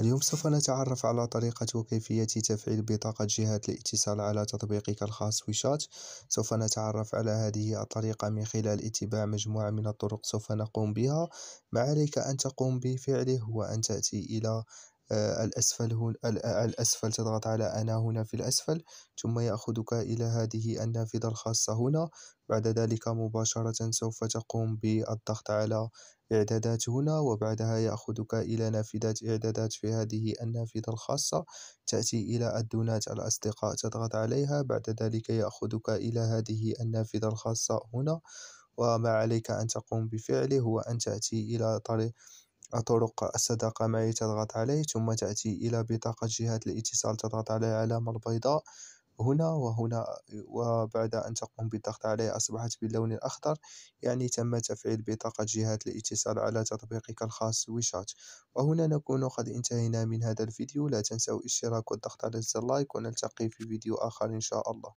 اليوم سوف نتعرف على طريقة وكيفية تفعيل بطاقة جهة الاتصال على تطبيقك الخاص ويشات سوف نتعرف على هذه الطريقة من خلال اتباع مجموعة من الطرق سوف نقوم بها ما عليك أن تقوم بفعله هو أن تأتي إلى آه، الأسفل هو آه، الأسفل تضغط على أنا هنا في الأسفل ثم يأخذك إلى هذه النافذة الخاصة هنا بعد ذلك مباشرة سوف تقوم بالضغط على إعدادات هنا وبعدها يأخذك إلى نافذة إعدادات في هذه النافذة الخاصة تأتي إلى الدونات الأصدقاء تضغط عليها بعد ذلك يأخذك إلى هذه النافذة الخاصة هنا وما عليك أن تقوم بفعله هو أن تأتي إلى طريق طرق الصداقة معي تضغط عليه ثم تأتي إلى بطاقة جهات الاتصال تضغط على العلامة البيضاء هنا وهنا وبعد أن تقوم بالضغط عليه أصبحت باللون الأخضر يعني تم تفعيل بطاقة جهات الاتصال على تطبيقك الخاص ويشات وهنا نكون قد انتهينا من هذا الفيديو لا تنسوا الاشتراك والضغط على زر لايك ونلتقي في فيديو آخر إن شاء الله